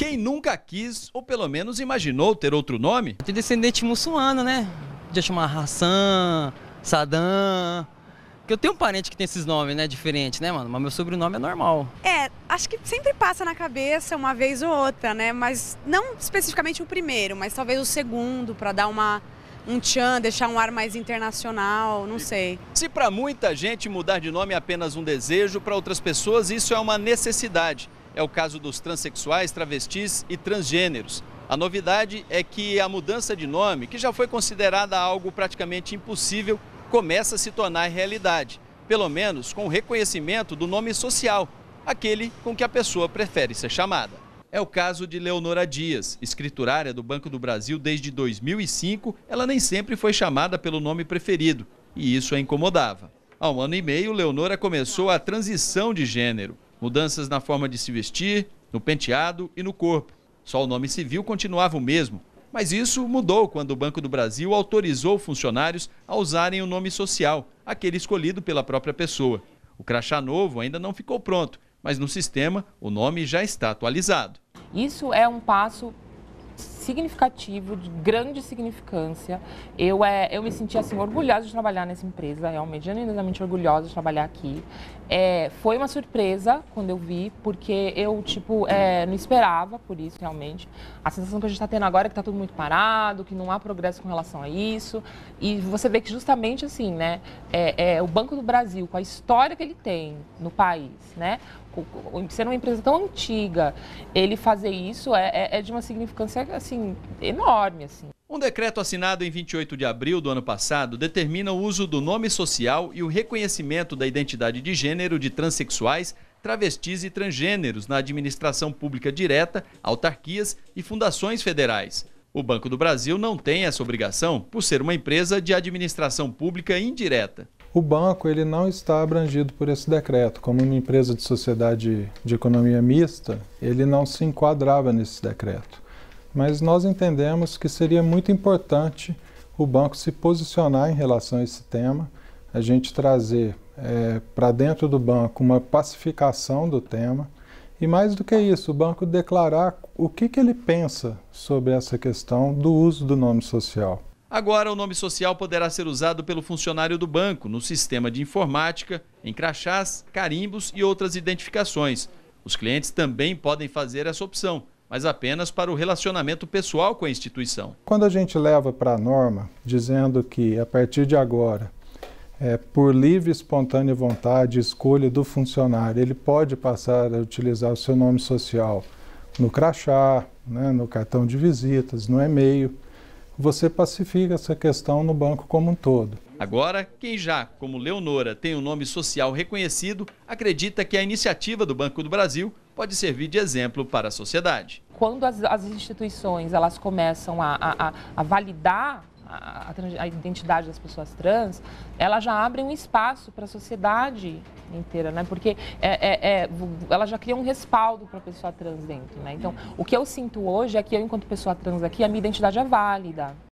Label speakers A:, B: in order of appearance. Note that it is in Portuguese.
A: Quem nunca quis, ou pelo menos imaginou ter outro nome? De descendente muçulmano, né? Podia chamar Hassan, Saddam. Porque eu tenho um parente que tem esses nomes, né? Diferente, né, mano? Mas meu sobrenome é normal. É, acho que sempre passa na cabeça uma vez ou outra, né? Mas não especificamente o primeiro, mas talvez o segundo, para dar uma um tchan, deixar um ar mais internacional, não sei. Se para muita gente mudar de nome é apenas um desejo, para outras pessoas isso é uma necessidade. É o caso dos transexuais, travestis e transgêneros. A novidade é que a mudança de nome, que já foi considerada algo praticamente impossível, começa a se tornar realidade, pelo menos com o reconhecimento do nome social, aquele com que a pessoa prefere ser chamada. É o caso de Leonora Dias, escriturária do Banco do Brasil desde 2005. Ela nem sempre foi chamada pelo nome preferido e isso a incomodava. Há um ano e meio, Leonora começou a transição de gênero mudanças na forma de se vestir, no penteado e no corpo. Só o nome civil continuava o mesmo, mas isso mudou quando o Banco do Brasil autorizou funcionários a usarem o nome social, aquele escolhido pela própria pessoa. O crachá novo ainda não ficou pronto, mas no sistema o nome já está atualizado.
B: Isso é um passo significativo, de grande significância. Eu, é, eu me senti assim orgulhosa de trabalhar nessa empresa, realmente, é genuinamente orgulhosa de trabalhar aqui. É, foi uma surpresa quando eu vi, porque eu, tipo, é, não esperava por isso, realmente. A sensação que a gente está tendo agora é que está tudo muito parado, que não há progresso com relação a isso. E você vê que justamente, assim, né, é, é o Banco do Brasil, com a história que ele tem no país, né, ser uma empresa tão antiga, ele fazer isso é, é, é de uma significância assim enorme, assim.
A: Um decreto assinado em 28 de abril do ano passado determina o uso do nome social e o reconhecimento da identidade de gênero de transexuais, travestis e transgêneros na administração pública direta, autarquias e fundações federais. O Banco do Brasil não tem essa obrigação por ser uma empresa de administração pública indireta.
C: O banco ele não está abrangido por esse decreto. Como uma empresa de sociedade de economia mista, ele não se enquadrava nesse decreto. Mas nós entendemos que seria muito importante o banco se posicionar em relação a esse tema, a gente trazer é, para dentro do banco uma pacificação do tema. E mais do que isso, o banco declarar o que, que ele pensa sobre essa questão do uso do nome social.
A: Agora, o nome social poderá ser usado pelo funcionário do banco no sistema de informática, em crachás, carimbos e outras identificações. Os clientes também podem fazer essa opção, mas apenas para o relacionamento pessoal com a instituição.
C: Quando a gente leva para a norma, dizendo que a partir de agora, é, por livre, espontânea vontade, escolha do funcionário, ele pode passar a utilizar o seu nome social no crachá, né, no cartão de visitas, no e-mail você pacifica essa questão no banco como um todo.
A: Agora, quem já, como Leonora, tem um nome social reconhecido, acredita que a iniciativa do Banco do Brasil pode servir de exemplo para a sociedade.
B: Quando as, as instituições elas começam a, a, a validar a, a, identidade das pessoas trans, ela já abre um espaço para a sociedade inteira, né? Porque é, é, é, ela já cria um respaldo para a pessoa trans dentro, né? Então, o que eu sinto hoje é que eu, enquanto pessoa trans aqui, a minha identidade é válida.